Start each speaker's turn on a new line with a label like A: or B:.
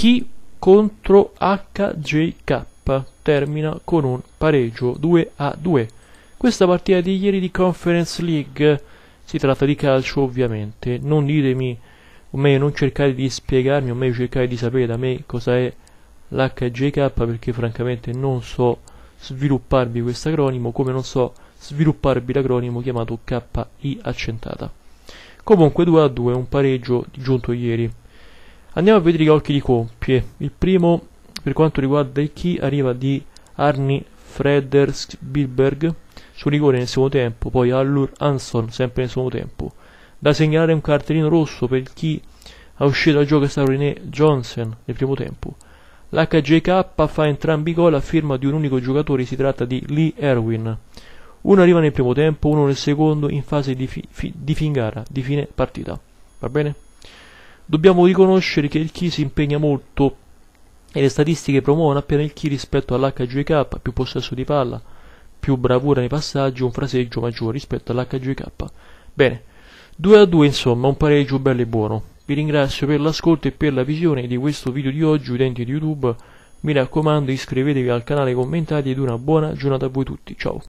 A: Chi contro HJK termina con un pareggio 2 a 2. Questa partita di ieri di Conference League si tratta di calcio ovviamente, non ditemi o meglio non cercate di spiegarmi o meglio cercate di sapere da me cosa è l'HJK perché francamente non so svilupparvi questo acronimo come non so svilupparvi l'acronimo chiamato KI accentata. Comunque 2 a 2 un pareggio giunto ieri Andiamo a vedere gli occhi di coppie. Il primo, per quanto riguarda il chi, arriva di Arni Bilberg su rigore nel secondo tempo, poi Allur Anson sempre nel secondo tempo. Da segnalare un cartellino rosso per chi ha uscito dal gioco è stato René Johnson nel primo tempo. L'HJK fa entrambi i gol a firma di un unico giocatore, si tratta di Lee Erwin. Uno arriva nel primo tempo, uno nel secondo in fase di, fi- fi- di fingara, di fine partita. Va bene? Dobbiamo riconoscere che il Chi si impegna molto e le statistiche promuovono appena il Chi rispetto all'HGK, più possesso di palla, più bravura nei passaggi, un fraseggio maggiore rispetto all'HGK. Bene, 2 a 2 insomma, un pareggio bello e buono. Vi ringrazio per l'ascolto e per la visione di questo video di oggi, utenti di YouTube. Mi raccomando iscrivetevi al canale, commentate ed una buona giornata a voi tutti. Ciao!